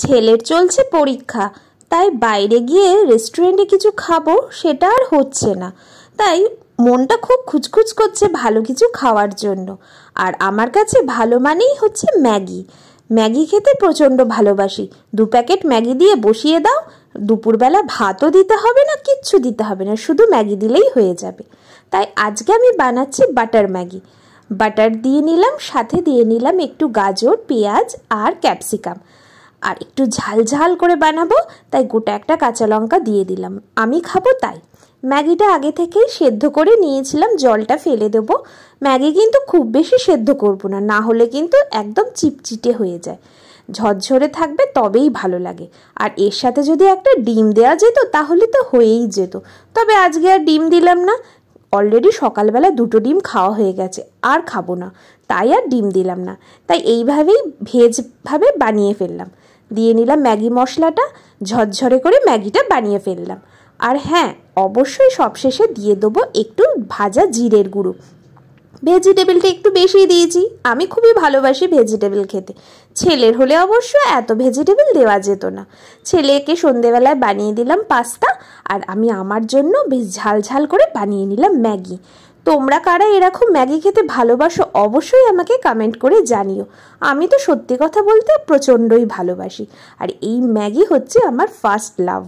ছেলের চলছে পরীক্ষা তাই বাইরে গিয়ে রেস্টুরেন্টে কিছু খাবো সেটা আর হচ্ছে না তাই মনটা খুব খুচখুচ করছে ভালো কিছু খাওয়ার জন্য আর আমার কাছে ভালো মানেই হচ্ছে ম্যাগি ম্যাগি খেতে প্রচণ্ড ভালোবাসি দু প্যাকেট ম্যাগি দিয়ে বসিয়ে দাও দুপুরবেলা ভাতও দিতে হবে না কিচ্ছু দিতে হবে না শুধু ম্যাগি দিলেই হয়ে যাবে তাই আজকে আমি বানাচ্ছি বাটার ম্যাগি বাটার দিয়ে নিলাম সাথে দিয়ে নিলাম একটু গাজর পেঁয়াজ আর ক্যাপসিকাম আর একটু ঝালঝাল করে বানাবো তাই গোটা একটা কাঁচা লঙ্কা দিয়ে দিলাম আমি খাবো তাই ম্যাগিটা আগে থেকেই সেদ্ধ করে নিয়েছিলাম জলটা ফেলে দেব ম্যাগি কিন্তু খুব বেশি সেদ্ধ করব না না হলে কিন্তু একদম চিপচিটে হয়ে যায় ঝরঝরে থাকবে তবেই ভালো লাগে আর এর সাথে যদি একটা ডিম দেওয়া যেত তাহলে তো হয়েই যেত তবে আজকে আর ডিম দিলাম না অলরেডি সকালবেলা দুটো ডিম খাওয়া হয়ে গেছে আর খাবো না তাই আর ডিম দিলাম না তাই এইভাবেই ভেজভাবে বানিয়ে ফেললাম দিয়ে নিলাম ম্যাগি মশলাটা ঝরঝরে করে ম্যাগিটা বানিয়ে ফেললাম আর হ্যাঁ অবশ্যই সবশেষে দিয়ে দেবো একটু ভাজা জিরের গুঁড়ো ভেজিটেবলটা একটু বেশি দিয়েছি আমি খুবই ভালোবাসি ভেজিটেবল খেতে ছেলের হলে অবশ্য এত ভেজিটেবল দেওয়া যেত না ছেলেকে সন্ধেবেলায় বানিয়ে দিলাম পাস্তা আর আমি আমার জন্য বেশ ঝাল ঝাল করে বানিয়ে নিলাম ম্যাগি তোমরা কারা এরকম ম্যাগি খেতে ভালোবাসো অবশ্যই আমাকে কমেন্ট করে জানিও আমি তো সত্যি কথা বলতে প্রচণ্ডই ভালোবাসি আর এই ম্যাগি হচ্ছে আমার ফার্স্ট লাভ